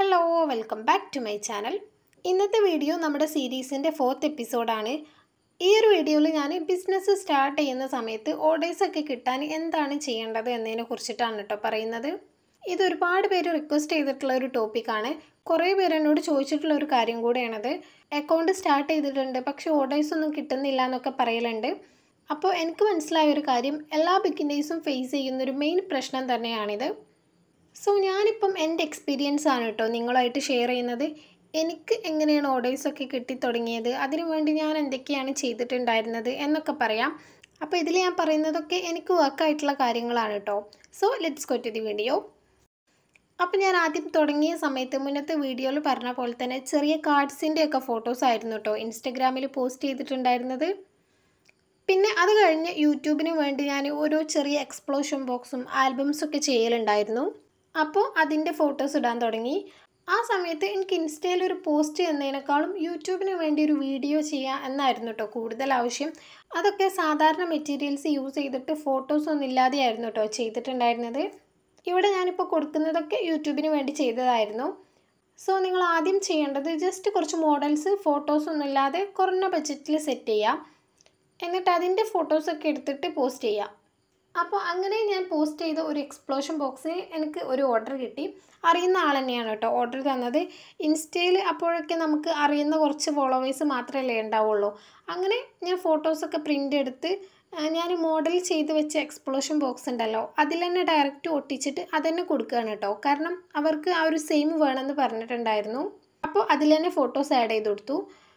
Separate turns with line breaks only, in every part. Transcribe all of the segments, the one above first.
hello welcome back to my channel ഇന്നത്തെ video നമ്മുടെ സീരീസിൻ്റെ ഫോർത്ത് എപ്പിസോഡാണ് ഈ ഒരു വീഡിയോയിൽ ഞാൻ ബിസിനസ് സ്റ്റാർട്ട് ചെയ്യുന്ന സമയത്ത് ഓർഡേഴ്സൊക്കെ കിട്ടാൻ എന്താണ് ചെയ്യേണ്ടത് എന്നതിനെ കുറിച്ചിട്ടാണ് കേട്ടോ പറയുന്നത് ഇത് ഒരുപാട് പേര് റിക്വസ്റ്റ് ചെയ്തിട്ടുള്ള ഒരു ടോപ്പിക്കാണ് കുറേ പേർ എന്നോട് ചോദിച്ചിട്ടുള്ള ഒരു കാര്യം കൂടെയാണത് അക്കൗണ്ട് സ്റ്റാർട്ട് ചെയ്തിട്ടുണ്ട് പക്ഷേ ഓർഡേഴ്സ് ഒന്നും കിട്ടുന്നില്ല എന്നൊക്കെ പറയലുണ്ട് അപ്പോൾ എനിക്ക് മനസ്സിലായ ഒരു കാര്യം എല്ലാ ബിഗിനേഴ്സും ഫേസ് ചെയ്യുന്ന ഒരു മെയിൻ പ്രശ്നം തന്നെയാണിത് സോ ഞാനിപ്പം എൻ്റെ എക്സ്പീരിയൻസ് ആണ് കേട്ടോ നിങ്ങളായിട്ട് ഷെയർ ചെയ്യുന്നത് എനിക്ക് എങ്ങനെയാണ് ഓർഡേഴ്സൊക്കെ കിട്ടിത്തുടങ്ങിയത് അതിനുവേണ്ടി ഞാൻ എന്തൊക്കെയാണ് ചെയ്തിട്ടുണ്ടായിരുന്നത് എന്നൊക്കെ പറയാം അപ്പോൾ ഇതിൽ ഞാൻ പറയുന്നതൊക്കെ എനിക്ക് വർക്കായിട്ടുള്ള കാര്യങ്ങളാണ് കേട്ടോ so let's go to the video അപ്പോൾ ഞാൻ ആദ്യം തുടങ്ങിയ സമയത്ത് മുന്നത്തെ വീഡിയോയിൽ പറഞ്ഞ പോലെ തന്നെ ചെറിയ കാർഡ്സിൻ്റെയൊക്കെ ഫോട്ടോസ് ആയിരുന്നു കേട്ടോ ഇൻസ്റ്റഗ്രാമിൽ പോസ്റ്റ് ചെയ്തിട്ടുണ്ടായിരുന്നത് പിന്നെ അത് കഴിഞ്ഞ് യൂട്യൂബിന് വേണ്ടി ഞാൻ ഓരോ ചെറിയ എക്സ്പ്ലോഷൻ ബോക്സും ആൽബംസൊക്കെ ചെയ്യലുണ്ടായിരുന്നു അപ്പോൾ അതിൻ്റെ ഫോട്ടോസ് ഇടാൻ തുടങ്ങി ആ സമയത്ത് എനിക്ക് ഇൻസ്റ്റയിൽ ഒരു പോസ്റ്റ് ചെയ്യുന്നതിനേക്കാളും യൂട്യൂബിന് വേണ്ടി ഒരു വീഡിയോ ചെയ്യുക എന്നായിരുന്നു കേട്ടോ കൂടുതൽ ആവശ്യം അതൊക്കെ സാധാരണ മെറ്റീരിയൽസ് യൂസ് ചെയ്തിട്ട് ഫോട്ടോസ് ഒന്നും ഇല്ലാതെയായിരുന്നു കേട്ടോ ചെയ്തിട്ടുണ്ടായിരുന്നത് ഇവിടെ ഞാനിപ്പോൾ കൊടുക്കുന്നതൊക്കെ യൂട്യൂബിന് വേണ്ടി ചെയ്തതായിരുന്നു സോ നിങ്ങൾ ആദ്യം ചെയ്യേണ്ടത് ജസ്റ്റ് കുറച്ച് മോഡൽസ് ഫോട്ടോസ് ഒന്നും ഇല്ലാതെ കുറഞ്ഞ ബഡ്ജറ്റിൽ സെറ്റ് ചെയ്യാം എന്നിട്ട് അതിൻ്റെ ഫോട്ടോസൊക്കെ എടുത്തിട്ട് പോസ്റ്റ് ചെയ്യാം അപ്പോൾ അങ്ങനെ ഞാൻ പോസ്റ്റ് ചെയ്ത ഒരു എക്സ്പ്ലോഷൻ ബോക്സിന് എനിക്ക് ഒരു ഓർഡർ കിട്ടി അറിയുന്ന ആൾ തന്നെയാണ് കേട്ടോ ഓർഡർ തന്നത് ഇൻസ്റ്റയിൽ അപ്പോഴൊക്കെ നമുക്ക് അറിയുന്ന കുറച്ച് ഫോളോവേഴ്സ് മാത്രമല്ലേ ഉണ്ടാവുള്ളൂ അങ്ങനെ ഞാൻ ഫോട്ടോസൊക്കെ പ്രിൻ്റ് എടുത്ത് ഞാൻ മോഡൽ ചെയ്ത് വെച്ച എക്സ്പ്ലോഷൻ ബോക്സ് ഉണ്ടല്ലോ അതിൽ തന്നെ ഡയറക്റ്റ് ഒട്ടിച്ചിട്ട് അതന്നെ കൊടുക്കുകയാണ് കേട്ടോ കാരണം അവർക്ക് ആ ഒരു സെയിം വേണമെന്ന് പറഞ്ഞിട്ടുണ്ടായിരുന്നു അപ്പോൾ അതിൽ തന്നെ ഫോട്ടോസ് ആഡ് ചെയ്ത് കൊടുത്തു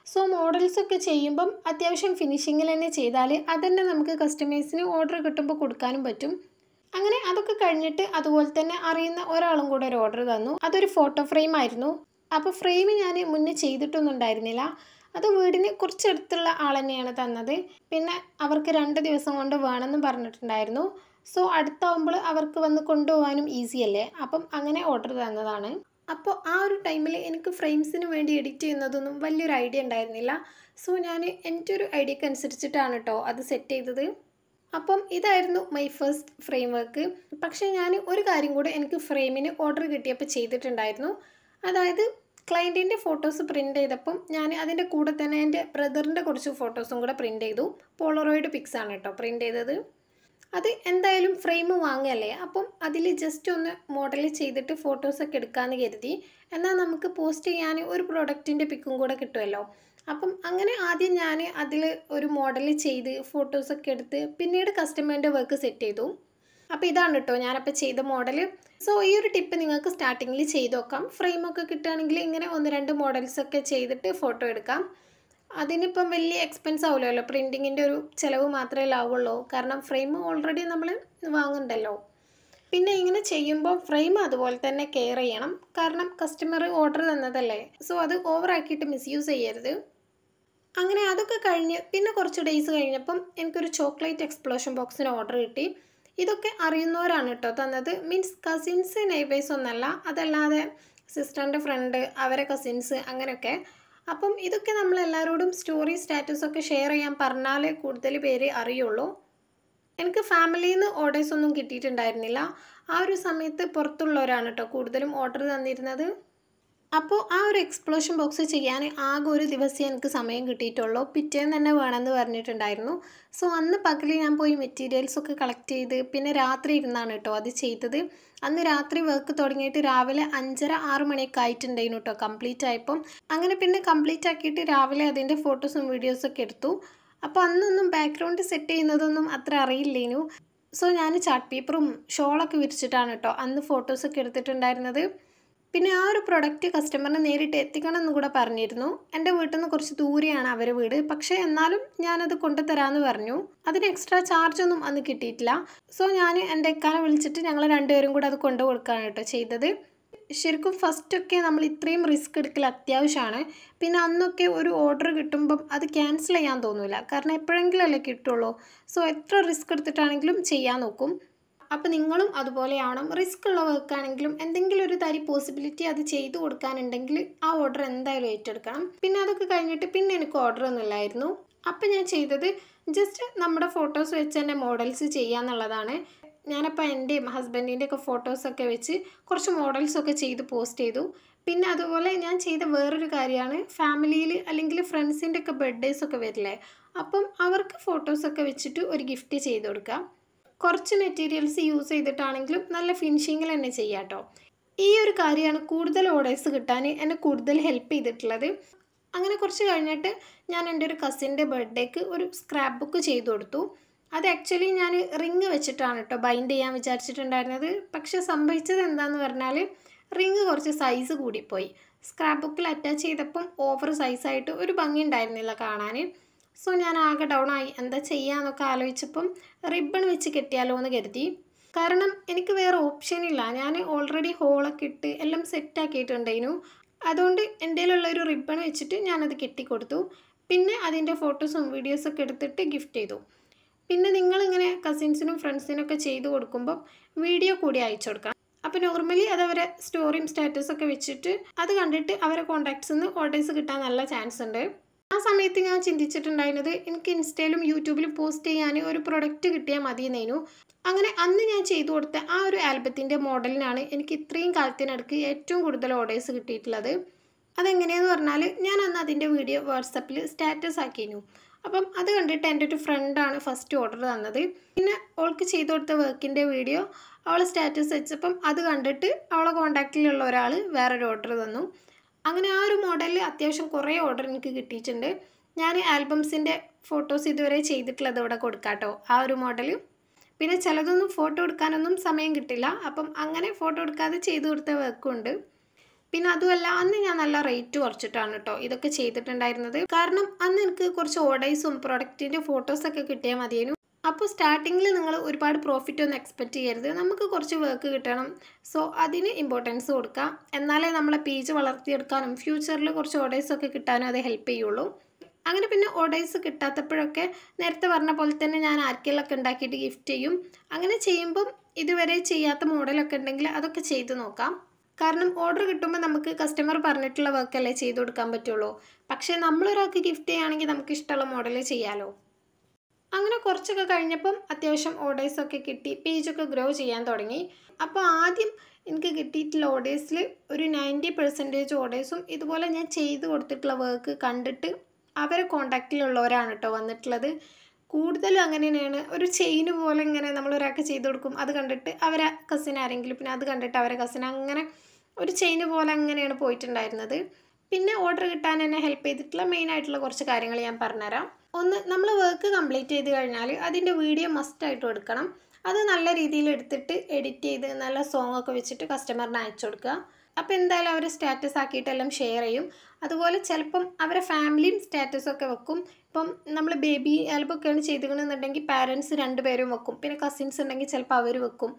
സോ മോഡൽസൊക്കെ ചെയ്യുമ്പം അത്യാവശ്യം ഫിനിഷിങ്ങിൽ തന്നെ ചെയ്താൽ അതന്നെ നമുക്ക് കസ്റ്റമേഴ്സിന് ഓർഡർ കിട്ടുമ്പോൾ കൊടുക്കാനും പറ്റും അങ്ങനെ അതൊക്കെ കഴിഞ്ഞിട്ട് അതുപോലെ തന്നെ അറിയുന്ന ഒരാളും കൂടെ ഒരു ഓർഡർ തന്നു അതൊരു ഫോട്ടോ ഫ്രെയിം ആയിരുന്നു അപ്പോൾ ഫ്രെയിം ഞാൻ മുന്നേ ചെയ്തിട്ടൊന്നും ഉണ്ടായിരുന്നില്ല അത് വീടിന് കുറച്ചടുത്തുള്ള ആൾ തന്നെയാണ് തന്നത് പിന്നെ അവർക്ക് രണ്ട് ദിവസം കൊണ്ട് വേണമെന്ന് പറഞ്ഞിട്ടുണ്ടായിരുന്നു സോ അടുത്താവുമ്പോൾ അവർക്ക് വന്ന് കൊണ്ടുപോകാനും ഈസിയല്ലേ അപ്പം അങ്ങനെ ഓർഡർ തന്നതാണ് അപ്പോൾ ആ ഒരു ടൈമിൽ എനിക്ക് ഫ്രെയിംസിന് വേണ്ടി എഡിറ്റ് ചെയ്യുന്നതൊന്നും വലിയൊരു ഐഡിയ ഉണ്ടായിരുന്നില്ല സോ ഞാൻ എൻ്റെ ഒരു ഐഡിയക്ക് അനുസരിച്ചിട്ടാണ് കേട്ടോ അത് സെറ്റ് ചെയ്തത് അപ്പം ഇതായിരുന്നു മൈ ഫസ്റ്റ് ഫ്രെയിം വർക്ക് പക്ഷേ ഞാൻ ഒരു കാര്യം കൂടെ എനിക്ക് ഫ്രെയിമിന് ഓർഡർ കിട്ടിയപ്പോൾ ചെയ്തിട്ടുണ്ടായിരുന്നു അതായത് ക്ലയൻറ്റിൻ്റെ ഫോട്ടോസ് പ്രിൻ്റ് ചെയ്തപ്പം ഞാൻ അതിൻ്റെ കൂടെ തന്നെ എൻ്റെ ബ്രദറിൻ്റെ കുറച്ച് ഫോട്ടോസും കൂടെ പ്രിൻ്റ് ചെയ്തു പോളറോയിഡ് പിക്സ് ആണ് കേട്ടോ പ്രിൻ്റ് ചെയ്തത് അത് എന്തായാലും ഫ്രെയിം വാങ്ങുകയല്ലേ അപ്പം അതിൽ ജസ്റ്റ് ഒന്ന് മോഡൽ ചെയ്തിട്ട് ഫോട്ടോസൊക്കെ എടുക്കാമെന്ന് കരുതി എന്നാൽ നമുക്ക് പോസ്റ്റ് ചെയ്യാൻ ഒരു പ്രോഡക്റ്റിൻ്റെ പിക്കും കൂടെ കിട്ടുമല്ലോ അപ്പം അങ്ങനെ ആദ്യം ഞാൻ അതിൽ ഒരു മോഡൽ ചെയ്ത് ഫോട്ടോസൊക്കെ എടുത്ത് പിന്നീട് കസ്റ്റമറിൻ്റെ വർക്ക് സെറ്റ് ചെയ്തു അപ്പോൾ ഇതാണ് കേട്ടോ ഞാനപ്പോൾ ചെയ്ത മോഡൽ സോ ഈ ഒരു ടിപ്പ് നിങ്ങൾക്ക് സ്റ്റാർട്ടിങ്ങിൽ ചെയ്ത് നോക്കാം ഫ്രെയിമൊക്കെ കിട്ടുകയാണെങ്കിൽ ഇങ്ങനെ ഒന്ന് രണ്ട് മോഡൽസൊക്കെ ചെയ്തിട്ട് ഫോട്ടോ എടുക്കാം അതിനിപ്പം വലിയ എക്സ്പെൻസ് ആവില്ലല്ലോ പ്രിൻറ്റിങ്ങിൻ്റെ ഒരു ചിലവ് മാത്രമേ ലാവുള്ളൂ കാരണം ഫ്രെയിം ഓൾറെഡി നമ്മൾ വാങ്ങണ്ടല്ലോ പിന്നെ ഇങ്ങനെ ചെയ്യുമ്പോൾ ഫ്രെയിം അതുപോലെ തന്നെ കെയർ ചെയ്യണം കാരണം കസ്റ്റമർ ഓർഡർ തന്നതല്ലേ സോ അത് ഓവറാക്കിയിട്ട് മിസ്യൂസ് ചെയ്യരുത് അങ്ങനെ അതൊക്കെ കഴിഞ്ഞ് പിന്നെ കുറച്ച് ഡേയ്സ് കഴിഞ്ഞപ്പം എനിക്കൊരു ചോക്ലേറ്റ് എക്സ്പ്ലോഷൻ ബോക്സിന് ഓർഡർ കിട്ടി ഇതൊക്കെ അറിയുന്നവരാണ് കേട്ടോ തന്നത് മീൻസ് കസിൻസ് നെയ്ബേഴ്സ് ഒന്നല്ല അതല്ലാതെ സിസ്റ്ററിൻ്റെ ഫ്രണ്ട് അവരെ കസിൻസ് അങ്ങനെയൊക്കെ അപ്പം ഇതൊക്കെ നമ്മൾ എല്ലാവരോടും സ്റ്റോറി സ്റ്റാറ്റസൊക്കെ ഷെയർ ചെയ്യാൻ പറഞ്ഞാലേ കൂടുതൽ പേര് അറിയുള്ളൂ എനിക്ക് ഫാമിലിയിൽ നിന്ന് ഓർഡേഴ്സ് ഒന്നും കിട്ടിയിട്ടുണ്ടായിരുന്നില്ല ആ ഒരു സമയത്ത് പുറത്തുള്ളവരാണ് കേട്ടോ കൂടുതലും ഓർഡർ തന്നിരുന്നത് അപ്പോൾ ആ ഒരു എക്സ്പ്ലോഷൻ ബോക്സ് ചെയ്യാൻ ആകെ ഒരു ദിവസം എനിക്ക് സമയം കിട്ടിയിട്ടുള്ളൂ പിറ്റേന്ന് തന്നെ വേണമെന്ന് പറഞ്ഞിട്ടുണ്ടായിരുന്നു സോ അന്ന് പകൽ ഞാൻ പോയി മെറ്റീരിയൽസൊക്കെ കളക്ട് ചെയ്ത് പിന്നെ രാത്രി ഇരുന്നാണ് കേട്ടോ അത് ചെയ്തത് അന്ന് രാത്രി വർക്ക് തുടങ്ങിയിട്ട് രാവിലെ അഞ്ചര ആറ് മണിയൊക്കെ ആയിട്ടുണ്ടായിരുന്നു കേട്ടോ കംപ്ലീറ്റ് ആയപ്പം അങ്ങനെ പിന്നെ കംപ്ലീറ്റ് ആക്കിയിട്ട് രാവിലെ അതിൻ്റെ ഫോട്ടോസും വീഡിയോസൊക്കെ എടുത്തു അപ്പോൾ അന്നൊന്നും ബാക്ക്ഗ്രൗണ്ട് സെറ്റ് ചെയ്യുന്നതൊന്നും അത്ര അറിയില്ലേനു സോ ഞാൻ ചാർട്ട് പേപ്പറും ഷോളൊക്കെ വിരിച്ചിട്ടാണ് കേട്ടോ അന്ന് ഫോട്ടോസൊക്കെ എടുത്തിട്ടുണ്ടായിരുന്നത് പിന്നെ ആ ഒരു പ്രൊഡക്റ്റ് കസ്റ്റമറിന് നേരിട്ട് എത്തിക്കണം എന്നും കൂടെ പറഞ്ഞിരുന്നു എൻ്റെ വീട്ടിൽ നിന്ന് കുറച്ച് ദൂരെയാണ് അവരെ വീട് പക്ഷേ എന്നാലും ഞാനത് കൊണ്ടുതരാമെന്ന് പറഞ്ഞു അതിന് എക്സ്ട്രാ ചാർജ് ഒന്നും അന്ന് കിട്ടിയിട്ടില്ല സോ ഞാൻ എൻ്റെ അക്കാനെ വിളിച്ചിട്ട് ഞങ്ങൾ രണ്ടുപേരും കൂടെ അത് കൊണ്ടു കൊടുക്കുകയാണ് കേട്ടോ ചെയ്തത് ശരിക്കും ഫസ്റ്റൊക്കെ നമ്മൾ ഇത്രയും റിസ്ക് എടുക്കൽ അത്യാവശ്യമാണ് പിന്നെ അന്നൊക്കെ ഒരു ഓർഡർ കിട്ടുമ്പം അത് ക്യാൻസൽ ചെയ്യാൻ തോന്നില്ല കാരണം എപ്പോഴെങ്കിലും അല്ലേ കിട്ടുള്ളൂ സോ എത്ര റിസ്ക് എടുത്തിട്ടാണെങ്കിലും ചെയ്യാൻ നോക്കും അപ്പോൾ നിങ്ങളും അതുപോലെയാവണം റിസ്ക് ഉള്ള വർക്കാണെങ്കിലും എന്തെങ്കിലും ഒരു തരി പോസിബിലിറ്റി അത് ചെയ്തു കൊടുക്കാനുണ്ടെങ്കിൽ ആ ഓർഡർ എന്തായാലും ഏറ്റെടുക്കണം പിന്നെ അതൊക്കെ കഴിഞ്ഞിട്ട് പിന്നെ എനിക്ക് ഓർഡർ ഒന്നുമില്ലായിരുന്നു അപ്പം ഞാൻ ചെയ്തത് ജസ്റ്റ് നമ്മുടെ ഫോട്ടോസ് വെച്ച് തന്നെ മോഡൽസ് ചെയ്യാന്നുള്ളതാണ് ഞാനപ്പോൾ എൻ്റെയും ഹസ്ബൻഡിൻ്റെ ഒക്കെ ഫോട്ടോസൊക്കെ വെച്ച് കുറച്ച് മോഡൽസൊക്കെ ചെയ്ത് പോസ്റ്റ് ചെയ്തു പിന്നെ അതുപോലെ ഞാൻ ചെയ്ത വേറൊരു കാര്യമാണ് ഫാമിലിയിൽ അല്ലെങ്കിൽ ഫ്രണ്ട്സിൻ്റെ ഒക്കെ ബർത്ത്ഡേസൊക്കെ വരില്ലേ അപ്പം അവർക്ക് ഫോട്ടോസൊക്കെ വെച്ചിട്ട് ഒരു ഗിഫ്റ്റ് ചെയ്ത് കൊടുക്കാം കുറച്ച് മെറ്റീരിയൽസ് യൂസ് ചെയ്തിട്ടാണെങ്കിലും നല്ല ഫിനിഷിങ്ങിൽ തന്നെ ചെയ്യാം കേട്ടോ ഈ ഒരു കാര്യമാണ് കൂടുതൽ ഓർഡേഴ്സ് കിട്ടാൻ എന്നെ കൂടുതൽ ഹെൽപ്പ് ചെയ്തിട്ടുള്ളത് അങ്ങനെ കുറച്ച് കഴിഞ്ഞിട്ട് ഞാൻ എൻ്റെ ഒരു കസിൻ്റെ ബർത്ത്ഡേക്ക് ഒരു സ്ക്രാപ്പ് ബുക്ക് ചെയ്തു കൊടുത്തു അത് ആക്ച്വലി ഞാൻ റിങ് വെച്ചിട്ടാണ് കേട്ടോ ബൈൻഡ് ചെയ്യാൻ വിചാരിച്ചിട്ടുണ്ടായിരുന്നത് പക്ഷെ സംഭവിച്ചത് എന്താന്ന് പറഞ്ഞാൽ റിങ് കുറച്ച് സൈസ് കൂടിപ്പോയി സ്ക്രാപ്പ് ബുക്കിൽ അറ്റാച്ച് ചെയ്തപ്പം ഓവർ സൈസായിട്ട് ഒരു ഭംഗി ഉണ്ടായിരുന്നില്ല കാണാൻ സോ ഞാൻ ആകെ ഡൗൺ ആയി എന്താ ചെയ്യാന്നൊക്കെ ആലോചിച്ചപ്പം റിബൺ വെച്ച് കെട്ടിയാലോ എന്ന് കരുതി കാരണം എനിക്ക് വേറെ ഓപ്ഷൻ ഇല്ല ഞാൻ ഓൾറെഡി ഹോളൊക്കെ ഇട്ട് എല്ലാം സെറ്റാക്കിയിട്ടുണ്ടായിരുന്നു അതുകൊണ്ട് എൻ്റെ ഒരു റിബൺ വെച്ചിട്ട് ഞാനത് കെട്ടിക്കൊടുത്തു പിന്നെ അതിൻ്റെ ഫോട്ടോസും വീഡിയോസൊക്കെ എടുത്തിട്ട് ഗിഫ്റ്റ് ചെയ്തു പിന്നെ നിങ്ങളിങ്ങനെ കസിൻസിനും ഫ്രണ്ട്സിനൊക്കെ ചെയ്തു കൊടുക്കുമ്പോൾ വീഡിയോ കൂടി അയച്ചു കൊടുക്കാം അപ്പോൾ നോർമലി അത് അവരെ സ്റ്റോറിയും സ്റ്റാറ്റസൊക്കെ വെച്ചിട്ട് അത് കണ്ടിട്ട് അവരെ കോൺടാക്ട്സിൽ നിന്ന് ഓർഡേഴ്സ് കിട്ടാൻ നല്ല ചാൻസ് ഉണ്ട് ആ സമയത്ത് ഞാൻ ചിന്തിച്ചിട്ടുണ്ടായിരുന്നത് എനിക്ക് ഇൻസ്റ്റയിലും യൂട്യൂബിലും പോസ്റ്റ് ചെയ്യാൻ ഒരു പ്രൊഡക്റ്റ് കിട്ടിയാൽ മതി എന്നേനു അങ്ങനെ അന്ന് ഞാൻ ചെയ്തു കൊടുത്ത ആ ഒരു ആൽബത്തിൻ്റെ മോഡലിനാണ് എനിക്ക് ഇത്രയും കാലത്തിനടുക്ക് ഏറ്റവും കൂടുതൽ ഓർഡേഴ്സ് കിട്ടിയിട്ടുള്ളത് അതെങ്ങനെയെന്ന് പറഞ്ഞാൽ ഞാൻ അന്ന് അതിൻ്റെ വീഡിയോ വാട്സപ്പിൽ സ്റ്റാറ്റസ് ആക്കിയിരുന്നു അപ്പം അത് കണ്ടിട്ട് എൻ്റെ ഒരു ഫ്രണ്ടാണ് ഫസ്റ്റ് ഓർഡർ തന്നത് പിന്നെ അവൾക്ക് ചെയ്തു കൊടുത്ത വർക്കിൻ്റെ വീഡിയോ അവൾ സ്റ്റാറ്റസ് വെച്ചപ്പം അത് കണ്ടിട്ട് അവളെ കോൺടാക്റ്റിലുള്ള ഒരാൾ വേറൊരു ഓർഡർ തന്നു അങ്ങനെ ആ ഒരു മോഡലിൽ അത്യാവശ്യം കുറേ ഓർഡർ എനിക്ക് കിട്ടിയിട്ടുണ്ട് ഞാൻ ആൽബംസിൻ്റെ ഫോട്ടോസ് ഇതുവരെ ചെയ്തിട്ടുള്ളത് അവിടെ കൊടുക്കാട്ടോ ആ ഒരു മോഡല് പിന്നെ ചിലതൊന്നും ഫോട്ടോ എടുക്കാനൊന്നും സമയം കിട്ടില്ല അപ്പം അങ്ങനെ ഫോട്ടോ എടുക്കാതെ ചെയ്തു കൊടുത്ത വർക്കുണ്ട് പിന്നെ അതുമല്ല അന്ന് ഞാൻ നല്ല റേറ്റ് കുറച്ചിട്ടാണ് കേട്ടോ ഇതൊക്കെ ചെയ്തിട്ടുണ്ടായിരുന്നത് കാരണം അന്ന് എനിക്ക് കുറച്ച് ഓർഡേഴ്സും പ്രൊഡക്റ്റിൻ്റെ ഫോട്ടോസൊക്കെ കിട്ടിയാൽ മതിയായിരുന്നു അപ്പോൾ സ്റ്റാർട്ടിങ്ങിൽ നിങ്ങൾ ഒരുപാട് പ്രോഫിറ്റ് ഒന്നും എക്സ്പെക്റ്റ് ചെയ്യരുത് നമുക്ക് കുറച്ച് വർക്ക് കിട്ടണം സോ അതിന് ഇമ്പോർട്ടൻസ് കൊടുക്കാം എന്നാലേ നമ്മളെ പേജ് വളർത്തിയെടുക്കാനും ഫ്യൂച്ചറിൽ കുറച്ച് ഓർഡേഴ്സൊക്കെ കിട്ടാനും അത് ഹെൽപ്പ് ചെയ്യുള്ളൂ അങ്ങനെ പിന്നെ ഓർഡേഴ്സ് കിട്ടാത്തപ്പോഴൊക്കെ നേരത്തെ പറഞ്ഞ പോലെ തന്നെ ഞാൻ ആർക്കെങ്കിലൊക്കെ ഉണ്ടാക്കിയിട്ട് ഗിഫ്റ്റ് ചെയ്യും അങ്ങനെ ചെയ്യുമ്പം ഇതുവരെ ചെയ്യാത്ത മോഡലൊക്കെ ഉണ്ടെങ്കിൽ അതൊക്കെ ചെയ്ത് നോക്കാം കാരണം ഓർഡർ കിട്ടുമ്പോൾ നമുക്ക് കസ്റ്റമർ പറഞ്ഞിട്ടുള്ള വർക്കല്ലേ ചെയ്ത് കൊടുക്കാൻ പറ്റുള്ളൂ പക്ഷേ നമ്മളൊരാൾക്ക് ഗിഫ്റ്റ് ചെയ്യുകയാണെങ്കിൽ നമുക്ക് ഇഷ്ടമുള്ള മോഡൽ ചെയ്യാമല്ലോ അങ്ങനെ കുറച്ചൊക്കെ കഴിഞ്ഞപ്പം അത്യാവശ്യം ഓർഡേഴ്സൊക്കെ കിട്ടി പേജൊക്കെ ഗ്രോ ചെയ്യാൻ തുടങ്ങി അപ്പോൾ ആദ്യം എനിക്ക് കിട്ടിയിട്ടുള്ള ഓർഡേഴ്സിൽ ഒരു നയൻറ്റി പെർസെൻറ്റേജ് ഓർഡേഴ്സും ഇതുപോലെ ഞാൻ ചെയ്ത് കൊടുത്തിട്ടുള്ള വർക്ക് കണ്ടിട്ട് അവരെ കോണ്ടാക്റ്റിലുള്ളവരാണ് കേട്ടോ വന്നിട്ടുള്ളത് കൂടുതലും അങ്ങനെ തന്നെയാണ് ഒരു ചെയിൻ പോലെ ഇങ്ങനെ നമ്മൾ ഒരാൾക്ക് ചെയ്ത് കൊടുക്കും അത് കണ്ടിട്ട് അവരെ കസിൻ ആരെങ്കിലും പിന്നെ അത് കണ്ടിട്ട് അവരെ കസിൻ അങ്ങനെ ഒരു ചെയിൻ പോലെ അങ്ങനെയാണ് പോയിട്ടുണ്ടായിരുന്നത് പിന്നെ ഓർഡർ കിട്ടാൻ എന്നെ ഹെൽപ്പ് ചെയ്തിട്ടുള്ള മെയിനായിട്ടുള്ള കുറച്ച് കാര്യങ്ങൾ ഞാൻ പറഞ്ഞുതരാം ഒന്ന് നമ്മൾ വർക്ക് കംപ്ലീറ്റ് ചെയ്ത് കഴിഞ്ഞാൽ അതിൻ്റെ വീഡിയോ മസ്റ്റായിട്ട് കൊടുക്കണം അത് നല്ല രീതിയിൽ എടുത്തിട്ട് എഡിറ്റ് ചെയ്ത് നല്ല സോങ് ഒക്കെ വെച്ചിട്ട് കസ്റ്റമറിന് അയച്ചു കൊടുക്കുക അപ്പോൾ എന്തായാലും അവർ സ്റ്റാറ്റസ് ആക്കിയിട്ടെല്ലാം ഷെയർ ചെയ്യും അതുപോലെ ചിലപ്പം അവരെ ഫാമിലിയും സ്റ്റാറ്റസൊക്കെ വെക്കും ഇപ്പം നമ്മൾ ബേബി ആൽബം ഒക്കെയാണ് ചെയ്തുകൊണ്ടെന്നുണ്ടെങ്കിൽ പാരൻസ് രണ്ടുപേരും വെക്കും പിന്നെ കസിൻസ് ഉണ്ടെങ്കിൽ ചിലപ്പോൾ അവർ വെക്കും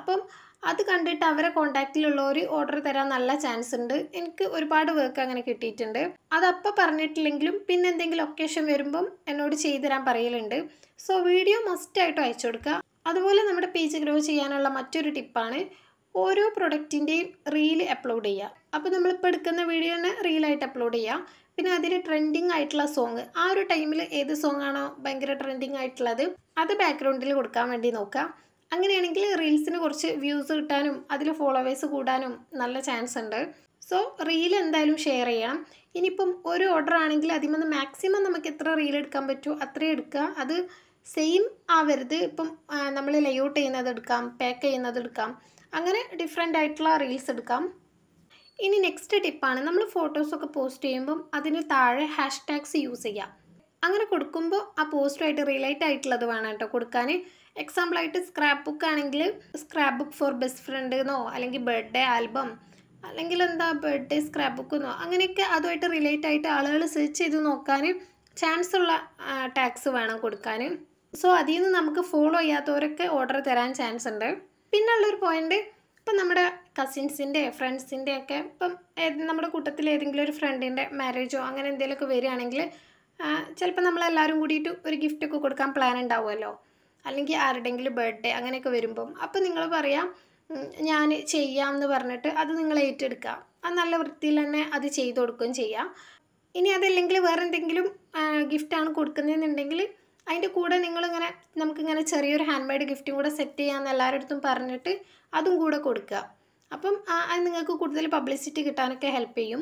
അപ്പം അത് കണ്ടിട്ട് അവരെ കോണ്ടാക്റ്റിലുള്ളവർ ഓർഡർ തരാൻ നല്ല ചാൻസ് ഉണ്ട് എനിക്ക് ഒരുപാട് വർക്ക് അങ്ങനെ കിട്ടിയിട്ടുണ്ട് അതപ്പം പറഞ്ഞിട്ടില്ലെങ്കിലും പിന്നെ എന്തെങ്കിലും ഒക്കേഷൻ വരുമ്പം എന്നോട് ചെയ്തു തരാൻ പറയലുണ്ട് സോ വീഡിയോ മസ്റ്റായിട്ടും അയച്ചു കൊടുക്കുക അതുപോലെ നമ്മുടെ പേജ് ഗ്രോ ചെയ്യാനുള്ള മറ്റൊരു ടിപ്പാണ് ഓരോ പ്രൊഡക്റ്റിൻ്റെയും റീൽ അപ്ലോഡ് ചെയ്യുക അപ്പോൾ നമ്മളിപ്പോൾ എടുക്കുന്ന വീഡിയോനെ റീലായിട്ട് അപ്ലോഡ് ചെയ്യുക പിന്നെ അതിൽ ട്രെൻഡിങ് ആയിട്ടുള്ള സോങ് ആ ഒരു ടൈമിൽ ഏത് സോങ്ങാണോ ഭയങ്കര ട്രെൻഡിങ് ആയിട്ടുള്ളത് അത് ബാക്ക്ഗ്രൗണ്ടിൽ കൊടുക്കാൻ വേണ്ടി നോക്കുക അങ്ങനെയാണെങ്കിൽ റീൽസിന് കുറച്ച് വ്യൂസ് കിട്ടാനും അതിൽ ഫോളോവേഴ്സ് കൂടാനും നല്ല ചാൻസ് ഉണ്ട് സോ റീൽ എന്തായാലും ഷെയർ ചെയ്യണം ഇനിയിപ്പം ഒരു ഓർഡർ ആണെങ്കിൽ അതിമന്ന് മാക്സിമം നമുക്ക് എത്ര റീൽ എടുക്കാൻ പറ്റുമോ അത്രയും എടുക്കുക അത് സെയിം ആവരുത് ഇപ്പം നമ്മൾ ലേഔട്ട് ചെയ്യുന്നത് എടുക്കാം പാക്ക് ചെയ്യുന്നത് എടുക്കാം അങ്ങനെ ഡിഫറെൻ്റ് ആയിട്ടുള്ള റീൽസ് എടുക്കാം ഇനി നെക്സ്റ്റ് ടിപ്പാണ് നമ്മൾ ഫോട്ടോസൊക്കെ പോസ്റ്റ് ചെയ്യുമ്പം അതിന് താഴെ ഹാഷ്ടാഗ്സ് യൂസ് ചെയ്യാം അങ്ങനെ കൊടുക്കുമ്പോൾ ആ പോസ്റ്ററായിട്ട് റിലേറ്റ് ആയിട്ടുള്ളത് വേണം കേട്ടോ കൊടുക്കാൻ എക്സാമ്പിളായിട്ട് സ്ക്രാപ്പ് ബുക്ക് ആണെങ്കിൽ scrap book for best friend എന്നോ അല്ലെങ്കിൽ ബർത്ത്ഡേ ആൽബം അല്ലെങ്കിൽ എന്താ ബർത്ത്ഡേ സ്ക്രാപ്പ് ബുക്ക് എന്നോ അങ്ങനെയൊക്കെ അതുമായിട്ട് റിലേറ്റ് ആയിട്ട് ആളുകൾ സെർച്ച് ചെയ്ത് നോക്കാൻ ചാൻസ് ഉള്ള ടാക്സ് വേണം കൊടുക്കാൻ സോ അതിൽ നിന്ന് നമുക്ക് ഫോളോ ചെയ്യാത്തവരൊക്കെ ഓർഡർ തരാൻ ചാൻസ് ഉണ്ട് പിന്നെ ഉള്ളൊരു പോയിന്റ് ഇപ്പം നമ്മുടെ കസിൻസിൻ്റെ ഫ്രണ്ട്സിൻ്റെ ഒക്കെ ഇപ്പം നമ്മുടെ കൂട്ടത്തിൽ ഏതെങ്കിലും ഒരു ഫ്രണ്ടിൻ്റെ മാരേജോ അങ്ങനെ എന്തെങ്കിലുമൊക്കെ വരികയാണെങ്കിൽ ചിലപ്പോൾ നമ്മളെല്ലാവരും കൂടിയിട്ട് ഒരു ഗിഫ്റ്റ് ഒക്കെ കൊടുക്കാൻ പ്ലാൻ ഉണ്ടാവുമല്ലോ അല്ലെങ്കിൽ ആരുടെങ്കിലും ബർത്ത്ഡേ അങ്ങനെയൊക്കെ വരുമ്പം അപ്പോൾ നിങ്ങൾ പറയാം ഞാൻ ചെയ്യാം എന്ന് പറഞ്ഞിട്ട് അത് നിങ്ങൾ ഏറ്റെടുക്കുക അത് നല്ല വൃത്തിയിൽ തന്നെ അത് ചെയ്ത് കൊടുക്കുകയും ചെയ്യാം ഇനി അതല്ലെങ്കിൽ വേറെ എന്തെങ്കിലും ഗിഫ്റ്റാണ് കൊടുക്കുന്നതെന്നുണ്ടെങ്കിൽ അതിൻ്റെ കൂടെ നിങ്ങളിങ്ങനെ നമുക്കിങ്ങനെ ചെറിയൊരു ഹാൻഡ് മെയ്ഡ് ഗിഫ്റ്റും കൂടെ സെറ്റ് ചെയ്യാമെന്ന് എല്ലാവരുടെ അടുത്തും പറഞ്ഞിട്ട് അതും കൂടെ കൊടുക്കുക അപ്പം അത് നിങ്ങൾക്ക് കൂടുതൽ പബ്ലിസിറ്റി കിട്ടാനൊക്കെ ഹെൽപ്പ് ചെയ്യും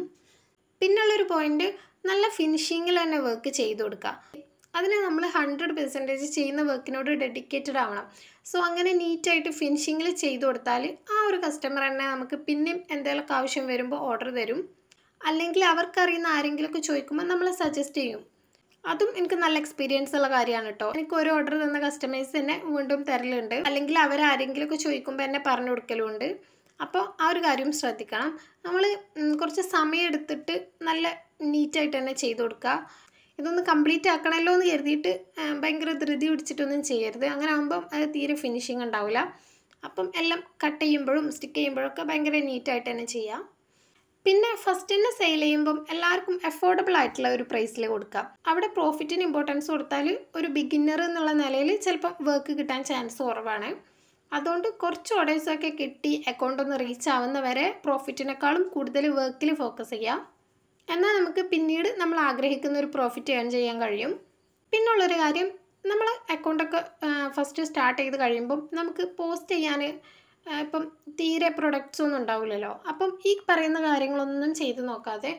പിന്നുള്ളൊരു പോയിന്റ് നല്ല ഫിനിഷിങ്ങിൽ തന്നെ വർക്ക് ചെയ്ത് കൊടുക്കുക അതിന് നമ്മൾ ഹൺഡ്രഡ് പെർസെൻറ്റേജ് ചെയ്യുന്ന വർക്കിനോട് ഡെഡിക്കേറ്റഡ് ആവണം സോ അങ്ങനെ നീറ്റായിട്ട് ഫിനിഷിങ്ങിൽ ചെയ്ത് കൊടുത്താൽ ആ ഒരു കസ്റ്റമർ തന്നെ നമുക്ക് പിന്നെയും എന്തെങ്കിലുമൊക്കെ ആവശ്യം വരുമ്പോൾ ഓർഡർ തരും അല്ലെങ്കിൽ അവർക്കറിയുന്ന ആരെങ്കിലുമൊക്കെ ചോദിക്കുമ്പോൾ നമ്മൾ സജസ്റ്റ് ചെയ്യും അതും എനിക്ക് നല്ല എക്സ്പീരിയൻസ് ഉള്ള കാര്യമാണ് കേട്ടോ എനിക്ക് ഒരു ഓർഡർ തന്ന കസ്റ്റമേഴ്സ് തന്നെ വീണ്ടും തരലുണ്ട് അല്ലെങ്കിൽ അവരാരെങ്കിലുമൊക്കെ ചോദിക്കുമ്പോൾ എന്നെ പറഞ്ഞു കൊടുക്കലുണ്ട് അപ്പോൾ ആ ഒരു കാര്യം ശ്രദ്ധിക്കണം നമ്മൾ കുറച്ച് സമയം എടുത്തിട്ട് നല്ല നീറ്റായിട്ട് തന്നെ ചെയ്ത് കൊടുക്കുക ഇതൊന്ന് കംപ്ലീറ്റ് ആക്കണമല്ലോ എന്ന് കരുതിയിട്ട് ഭയങ്കര ധൃതി പിടിച്ചിട്ടൊന്നും ചെയ്യരുത് അങ്ങനെ ആകുമ്പം അത് തീരെ ഫിനിഷിങ് ഉണ്ടാവില്ല അപ്പം എല്ലാം കട്ട് ചെയ്യുമ്പോഴും സ്റ്റിക്ക് ഒക്കെ ഭയങ്കര നീറ്റായിട്ട് തന്നെ ചെയ്യാം പിന്നെ ഫസ്റ്റ് തന്നെ സെയിൽ ചെയ്യുമ്പം എല്ലാവർക്കും അഫോർഡബിൾ ആയിട്ടുള്ള ഒരു പ്രൈസിൽ കൊടുക്കാം അവിടെ പ്രോഫിറ്റിന് ഇമ്പോർട്ടൻസ് കൊടുത്താൽ ഒരു ബിഗിന്നർ എന്നുള്ള നിലയിൽ ചിലപ്പം വർക്ക് കിട്ടാൻ ചാൻസ് കുറവാണ് അതുകൊണ്ട് കുറച്ച് ഓർഡേഴ്സൊക്കെ കിട്ടി അക്കൗണ്ട് ഒന്ന് റീച്ച് ആവുന്ന വരെ പ്രോഫിറ്റിനേക്കാളും കൂടുതൽ വർക്കിൽ ഫോക്കസ് ചെയ്യാം എന്നാൽ നമുക്ക് പിന്നീട് നമ്മൾ ആഗ്രഹിക്കുന്ന ഒരു പ്രോഫിറ്റ് ഏൺ ചെയ്യാൻ കഴിയും പിന്നുള്ളൊരു കാര്യം നമ്മൾ അക്കൗണ്ടൊക്കെ ഫസ്റ്റ് സ്റ്റാർട്ട് ചെയ്ത് കഴിയുമ്പം നമുക്ക് പോസ്റ്റ് ചെയ്യാൻ ഇപ്പം തീരെ പ്രൊഡക്ട്സ് ഒന്നും ഉണ്ടാവില്ലല്ലോ അപ്പം ഈ പറയുന്ന കാര്യങ്ങളൊന്നും ചെയ്ത് നോക്കാതെ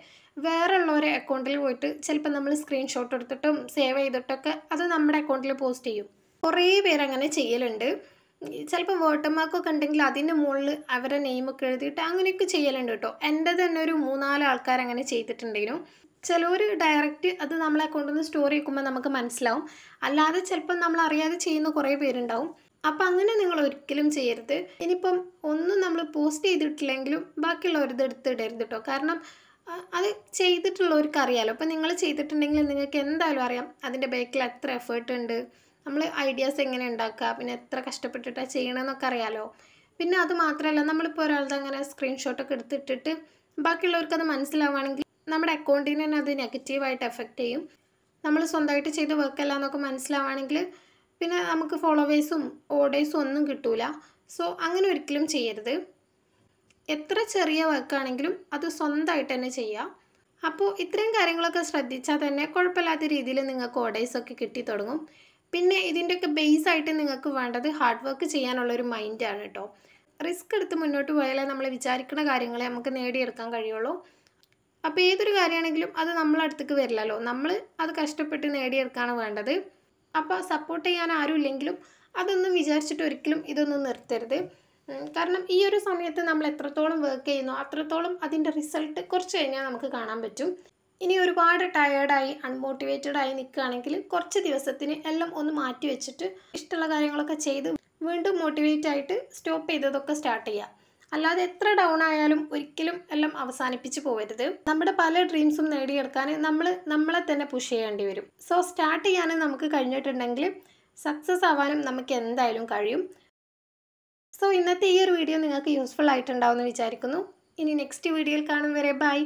വേറെയുള്ളവരെ അക്കൗണ്ടിൽ പോയിട്ട് ചിലപ്പോൾ നമ്മൾ സ്ക്രീൻഷോട്ട് എടുത്തിട്ടും സേവ് ചെയ്തിട്ടൊക്കെ അത് നമ്മുടെ അക്കൗണ്ടിൽ പോസ്റ്റ് ചെയ്യും കുറേ പേരങ്ങനെ ചെയ്യലുണ്ട് ചിലപ്പോൾ വാട്ടർ മാർക്കൊക്കെ ഉണ്ടെങ്കിൽ അതിൻ്റെ മുകളിൽ അവരുടെ നെയിമൊക്കെ എഴുതിയിട്ട് അങ്ങനെയൊക്കെ ചെയ്യലുണ്ട് കേട്ടോ എൻ്റെ തന്നെ ഒരു മൂന്നാല് ആൾക്കാർ അങ്ങനെ ചെയ്തിട്ടുണ്ടെങ്കിലും ചിലവർ ഡയറക്റ്റ് അത് നമ്മളെ കൊണ്ടുവന്ന് സ്റ്റോറി സ്റ്റോർ നമുക്ക് മനസ്സിലാവും അല്ലാതെ ചിലപ്പോൾ നമ്മൾ അറിയാതെ ചെയ്യുന്ന കുറേ പേരുണ്ടാവും അപ്പം അങ്ങനെ നിങ്ങൾ ഒരിക്കലും ചെയ്യരുത് ഇനിയിപ്പം ഒന്നും നമ്മൾ പോസ്റ്റ് ചെയ്തിട്ടില്ലെങ്കിലും ബാക്കിയുള്ളവരത് എടുത്തിടരുത് കേട്ടോ കാരണം അത് ചെയ്തിട്ടുള്ളവർക്ക് അറിയാമല്ലോ അപ്പം നിങ്ങൾ ചെയ്തിട്ടുണ്ടെങ്കിൽ നിങ്ങൾക്ക് എന്തായാലും അറിയാം അതിൻ്റെ ബാക്കിൽ എത്ര എഫേർട്ട് ഉണ്ട് നമ്മൾ ഐഡിയാസ് എങ്ങനെ ഉണ്ടാക്കുക പിന്നെ എത്ര കഷ്ടപ്പെട്ടിട്ടാണ് ചെയ്യണമെന്നൊക്കെ അറിയാമല്ലോ പിന്നെ അത് മാത്രമല്ല നമ്മളിപ്പോൾ ഒരാളുടെ അങ്ങനെ സ്ക്രീൻഷോട്ടൊക്കെ എടുത്തിട്ടിട്ട് ബാക്കിയുള്ളവർക്ക് അത് മനസ്സിലാവുകയാണെങ്കിൽ നമ്മുടെ അക്കൗണ്ടിന് തന്നെ അത് നെഗറ്റീവായിട്ട് എഫക്റ്റ് ചെയ്യും നമ്മൾ സ്വന്തമായിട്ട് ചെയ്ത വർക്കല്ല എന്നൊക്കെ മനസ്സിലാവുകയാണെങ്കിൽ പിന്നെ നമുക്ക് ഫോളോവേഴ്സും ഓർഡേഴ്സും ഒന്നും കിട്ടൂല സോ അങ്ങനെ ഒരിക്കലും ചെയ്യരുത് എത്ര ചെറിയ വർക്കാണെങ്കിലും അത് സ്വന്തമായിട്ട് തന്നെ ചെയ്യാം അപ്പോൾ ഇത്രയും കാര്യങ്ങളൊക്കെ ശ്രദ്ധിച്ചാൽ തന്നെ കുഴപ്പമില്ലാത്ത രീതിയിൽ നിങ്ങൾക്ക് ഓർഡേഴ്സൊക്കെ കിട്ടി തുടങ്ങും പിന്നെ ഇതിൻ്റെയൊക്കെ ബേസ് ആയിട്ട് നിങ്ങൾക്ക് വേണ്ടത് ഹാർഡ് വർക്ക് ചെയ്യാനുള്ള ഒരു മൈൻഡാണ് കേട്ടോ റിസ്ക് എടുത്ത് മുന്നോട്ട് പോയാലേ നമ്മൾ വിചാരിക്കുന്ന കാര്യങ്ങളെ നമുക്ക് നേടിയെടുക്കാൻ കഴിയുള്ളൂ അപ്പോൾ ഏതൊരു കാര്യമാണെങ്കിലും അത് നമ്മളടുത്തേക്ക് വരില്ലല്ലോ നമ്മൾ അത് കഷ്ടപ്പെട്ട് നേടിയെടുക്കാണ് വേണ്ടത് അപ്പോൾ സപ്പോർട്ട് ചെയ്യാൻ ആരും ഇല്ലെങ്കിലും അതൊന്നും വിചാരിച്ചിട്ട് ഒരിക്കലും ഇതൊന്നും നിർത്തരുത് കാരണം ഈ ഒരു സമയത്ത് നമ്മൾ എത്രത്തോളം വർക്ക് ചെയ്യുന്നു അത്രത്തോളം അതിൻ്റെ റിസൾട്ട് കുറച്ച് കഴിഞ്ഞാൽ നമുക്ക് കാണാൻ പറ്റും ഇനി ഒരുപാട് ടയേർഡായി ആയി നിൽക്കുകയാണെങ്കിൽ കുറച്ച് ദിവസത്തിന് എല്ലാം ഒന്ന് മാറ്റി വെച്ചിട്ട് ഇഷ്ടമുള്ള കാര്യങ്ങളൊക്കെ ചെയ്ത് വീണ്ടും മോട്ടിവേറ്റ് ആയിട്ട് സ്റ്റോപ്പ് ചെയ്തതൊക്കെ സ്റ്റാർട്ട് ചെയ്യുക അല്ലാതെ എത്ര ഡൗൺ ആയാലും ഒരിക്കലും എല്ലാം അവസാനിപ്പിച്ച് പോകരുത് നമ്മുടെ പല ഡ്രീംസും നേടിയെടുക്കാൻ നമ്മൾ നമ്മളെ തന്നെ പുഷ് ചെയ്യേണ്ടി വരും സോ സ്റ്റാർട്ട് ചെയ്യാനും നമുക്ക് കഴിഞ്ഞിട്ടുണ്ടെങ്കിൽ സക്സസ് ആവാനും നമുക്ക് എന്തായാലും കഴിയും സോ ഇന്നത്തെ ഈ ഒരു വീഡിയോ നിങ്ങൾക്ക് യൂസ്ഫുൾ ആയിട്ടുണ്ടാവുമെന്ന് എന്ന് വിചാരിക്കുന്നു ഇനി നെക്സ്റ്റ് വീഡിയോയിൽ കാണും വരെ ബൈ